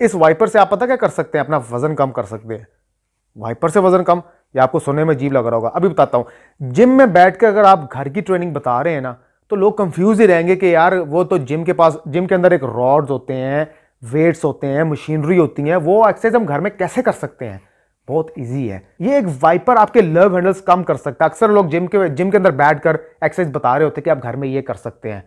इस वाइपर से आप पता क्या कर सकते हैं अपना वजन कम कर सकते हैं वाइपर से वजन कम या आपको सोने में जीव लग रहा होगा अभी बताता हूं जिम में बैठ कर अगर आप घर की ट्रेनिंग बता रहे हैं ना तो लोग कंफ्यूज ही रहेंगे कि यार वो तो जिम के पास जिम के अंदर एक रॉड्स होते हैं वेट्स होते हैं मशीनरी होती है वो एक्सरसाइज हम घर में कैसे कर सकते हैं बहुत इजी है ये एक वाइपर आपके लव हैंडल्स कम कर सकता है अक्सर लोग जिम के जिम के अंदर बैठ कर एक्सरसाइज बता रहे होते हैं कि आप घर में ये कर सकते हैं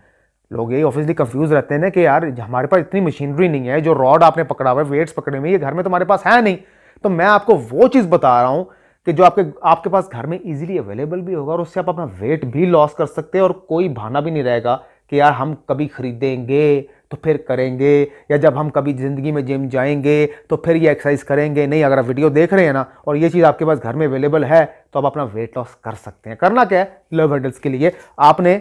लोग यही ऑफिसली कंफ्यूज रहते हैं ना कि यार हमारे पास इतनी मशीनरी नहीं है जो रॉड आपने पकड़ा हुआ है वेट्स पकड़े हुए ये घर में तुम्हारे पास है नहीं तो मैं आपको वो चीज़ बता रहा हूँ कि जो आपके आपके पास घर में इजीली अवेलेबल भी होगा और उससे आप अपना वेट भी लॉस कर सकते हैं और कोई भाना भी नहीं रहेगा कि यार हम कभी खरीदेंगे तो फिर करेंगे या जब हम कभी ज़िंदगी में जिम जाएंगे तो फिर ये एक्सरसाइज करेंगे नहीं अगर आप वीडियो देख रहे हैं ना और ये चीज़ आपके पास घर में अवेलेबल है तो आप अपना वेट लॉस कर सकते हैं करना क्या है लव हैंडल्स के लिए आपने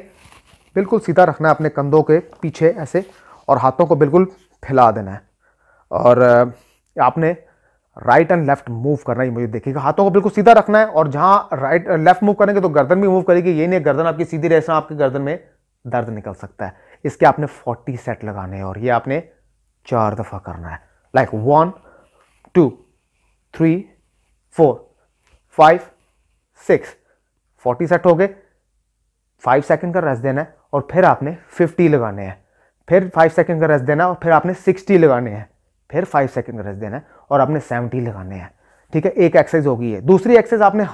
बिल्कुल सीधा रखना है अपने कंधों के पीछे ऐसे और हाथों को बिल्कुल फैला देना है और आपने राइट एंड लेफ्ट मूव करना ही मुझे देखिएगा हाथों को बिल्कुल सीधा रखना है और जहाँ राइट लेफ्ट मूव करेंगे तो गर्दन भी मूव करेगी ये नहीं गर्दन आपकी सीधी रहे आपके गर्दन में दर्द निकल सकता है इसके आपने 40 सेट लगाने हैं और ये आपने चार दफ़ा करना है like one two three four five six forty set हो गए फाइव सेकेंड का रेस्ट देना है और फिर आपने फिफ्टी लगाने हैं फिर फाइव सेकेंड का रेस्ट देना और फिर आपने सिक्सटी लगाने हैं फिर फाइव सेकेंड का रेस्ट देना है और आपने सेवेंटी लगाने हैं ठीक है एक एक्सरसाइज होगी है दूसरी एक्सरसाइज आपने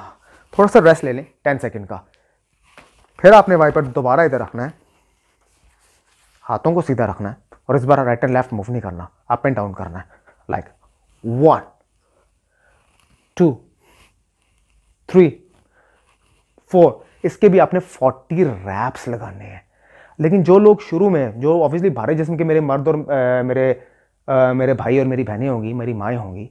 थोड़ा सा रेस्ट ले लें टेन सेकेंड का फिर आपने वाइपर दोबारा इधर रखना है हाथों को सीधा रखना है और इस बार राइट एंड लेफ्ट मूव नहीं करना अप एंड डाउन करना है like one two three four इसके भी आपने फोर्टी रैप्स लगाने हैं लेकिन जो लोग शुरू में जो ऑब्वियसली भारत जिसम के मेरे मर्द और आ, मेरे आ, मेरे भाई और मेरी बहनें होंगी मेरी माएँ होंगी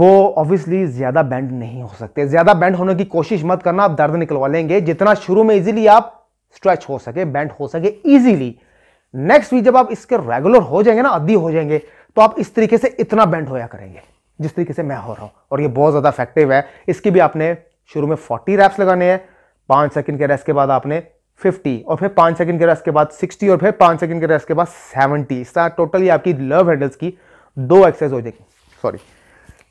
वो ऑब्वियसली ज़्यादा बैंड नहीं हो सकते ज़्यादा बैंड होने की कोशिश मत करना आप दर्द निकलवा लेंगे जितना शुरू में इजीली आप स्ट्रेच हो सके बैंड हो सके इजीली नेक्स्ट वीक जब आप इसके रेगुलर हो जाएंगे ना अद्दी हो जाएंगे तो आप इस तरीके से इतना बैंड होया करेंगे जिस तरीके से मैं हो रहा हूँ और ये बहुत ज़्यादा इफेक्टिव है इसकी भी आपने शुरू में 40 रैप्स लगाने हैं पाँच सेकंड के रेस्ट के बाद आपने फिफ्टी और फिर पाँच सेकंड के रेस्ट के बाद सिक्सटी और फिर पाँच सेकंड के रेस्ट के बाद सेवेंटी इस तरह टोटली आपकी लव हैंडल्स की दो एक्सरसाइज हो जाएगी सॉरी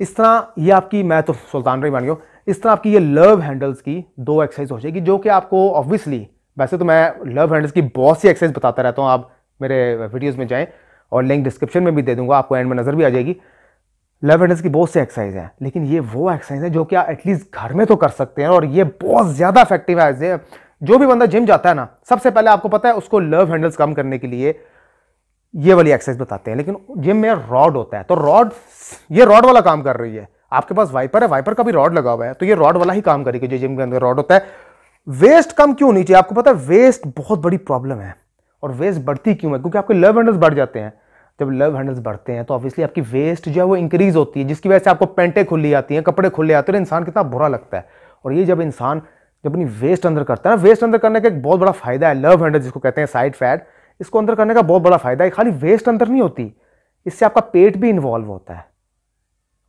इस तरह ये आपकी मैं तो सुल्तान रही मान गया इस तरह आपकी ये लव हैंडल्स की दो एक्सरसाइज हो जाएगी जो कि आपको ऑब्वियसली वैसे तो मैं लव हैंडल्स की बहुत सी एक्सरसाइज बताता रहता हूँ आप मेरे वीडियोज़ में जाएँ और लिंक डिस्क्रिप्शन में भी दे दूंगा आपको एंड में नज़र भी आ जाएगी लव हैंडल्स की बहुत सी एक्सरसाइज हैं लेकिन ये वो एक्सरसाइज है जो कि आप एटलीस्ट घर में तो कर सकते हैं और ये बहुत ज़्यादा इफेक्टिव है एज ए जो भी बंदा जिम जाता है ना सबसे पहले आपको पता है उसको लव हैंडल्स कम करने के लिए ये वाली एक्सरसाइज बताते हैं लेकिन जिम में रॉड होता है तो रॉड ये रॉड वाला काम कर रही है आपके पास वाइपर है वाइपर का भी रॉड लगा हुआ है तो ये रॉड वाला ही काम करेगी जो जिम के अंदर रॉड होता है वेस्ट कम क्यों नहीं चाहिए आपको पता है वेस्ट बहुत बड़ी प्रॉब्लम है और वेस्ट बढ़ती क्यों है क्योंकि आपके लव हैंडल्स बढ़ जाते हैं जब लव हैंडल्स बढ़ते हैं तो ऑब्वियसली आपकी वेस्ट जो है वो इंक्रीज होती है जिसकी वजह से आपको पेंटें खुली आती हैं कपड़े खुले आते हैं इंसान कितना बुरा लगता है और ये जब इंसान जो अपनी वेस्ट अंदर करता है ना वेस्ट अंदर करने का एक बहुत बड़ा फायदा है लव हैंडल जिसको कहते हैं साइड फैट इसको अंदर करने का बहुत बड़ा फायदा है खाली वेस्ट अंदर नहीं होती इससे आपका पेट भी इन्वॉल्व होता है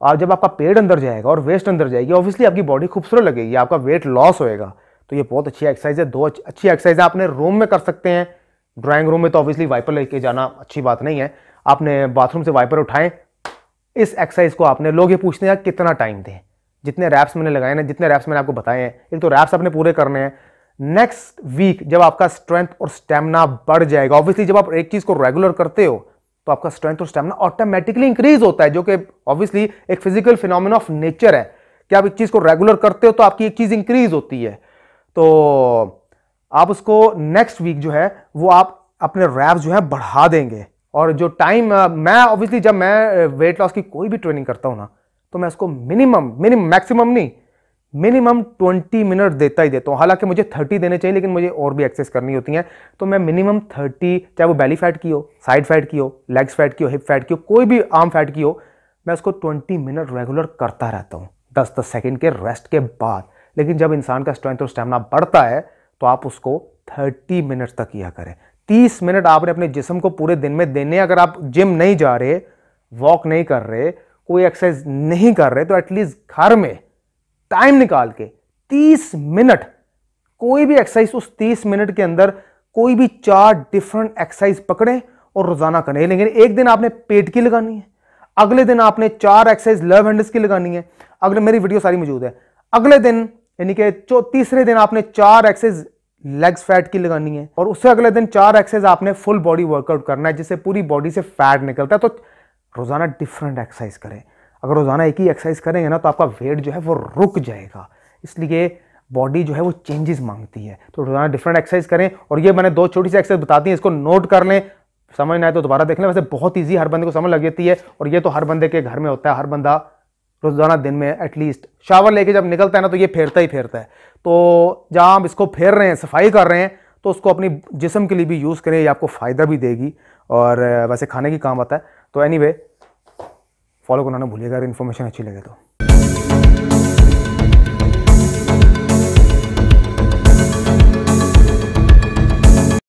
और जब आपका पेट अंदर जाएगा और वेस्ट अंदर जाएगी ऑब्वियसली आपकी बॉडी खूबसूरत लगेगी आपका वेट लॉस होएगा तो ये बहुत अच्छी एक्सरसाइज है दो अच्छी एक्सरसाइज है आपने रूम में कर सकते हैं ड्राइंग रूम में तो ऑब्वियसली वाइपर लेके जाना अच्छी बात नहीं है आपने बाथरूम से वाइपर उठाएं इस एक्सरसाइज को आपने लोग ये पूछते हैं कितना टाइम दें जितने रैप्स मैंने लगाए ना जितने रैप्स मैंने आपको बताए हैं एक तो रैप्स आपने पूरे करने हैं नेक्स्ट वीक जब आपका स्ट्रेंथ और स्टेमिना बढ़ जाएगा ऑब्वियसली जब आप एक चीज़ को रेगुलर करते हो तो आपका स्ट्रेंथ और स्टेमिना ऑटोमेटिकली इंक्रीज होता है जो कि ऑब्वियसली एक फिजिकल फिनोमिन ऑफ नेचर है कि आप एक चीज़ को रेगुलर करते हो तो आपकी एक चीज़ इंक्रीज होती है तो आप उसको नेक्स्ट वीक जो है वो आप अपने रैप्स जो है बढ़ा देंगे और जो टाइम मैं ऑब्वियसली जब मैं वेट लॉस की कोई भी ट्रेनिंग करता हूँ ना तो मैं उसको मिनिमम मिनिमम मैक्सिमम नहीं मिनिमम 20 मिनट देता ही देता हूँ हालांकि मुझे 30 देने चाहिए लेकिन मुझे और भी एक्सेस करनी होती है तो मैं मिनिमम 30 चाहे वो बैली फैट की हो साइड फैट की हो लेग्स फैट की हो हिप फैट की हो कोई भी आर्म फैट की हो मैं उसको 20 मिनट रेगुलर करता रहता हूँ दस दस सेकेंड के रेस्ट के बाद लेकिन जब इंसान का स्ट्रेंथ और स्टेमिना बढ़ता है तो आप उसको थर्टी मिनट तक किया करें तीस मिनट आपने अपने जिसम को पूरे दिन में देने अगर आप जिम नहीं जा रहे वॉक नहीं कर रहे कोई एक्सरसाइज नहीं कर रहे तो एटलीस्ट घर में टाइम निकाल के 30 मिनट कोई भी एक्सरसाइज उस 30 मिनट के अंदर कोई भी चार डिफरेंट एक्सरसाइज पकड़ें और रोजाना करें लेकिन एक दिन आपने पेट की लगानी है अगले दिन आपने चार एक्सरसाइज लव हैंडल्स की लगानी है अगले मेरी वीडियो सारी मौजूद है अगले दिन यानी कि तीसरे दिन आपने चार एक्सरसाइज लेग्स फैट की लगानी है और उससे अगले दिन चार एक्सरसाइज आपने फुल बॉडी वर्कआउट करना है जिससे पूरी बॉडी से फैट निकलता है तो रोज़ाना डिफरेंट एक्सरसाइज करें अगर रोज़ाना एक ही एक्सरसाइज करेंगे ना तो आपका वेट जो है वो रुक जाएगा इसलिए बॉडी जो है वो चेंजेस मांगती है तो रोज़ाना डिफरेंट एक्सरसाइज करें और ये मैंने दो छोटी सी एक्सरसाइज बताती हैं इसको नोट कर लें समझ ना आए तो दोबारा देख लें वैसे बहुत ईजी हर बंदे को समझ लग जाती है और ये तो हर बंदे के घर में होता है हर बंदा रोज़ाना दिन में एटलीस्ट शावर लेके जब निकलता है ना तो ये फेरता ही फेरता है तो जहाँ आप इसको फेर रहे हैं सफाई कर रहे हैं तो उसको अपनी जिसम के लिए भी यूज़ करें ये आपको फ़ायदा भी देगी और वैसे खाने की काम आता है तो एनी anyway, फॉलो करना ना भूलिएगा अगर इन्फॉर्मेशन अच्छी लगे तो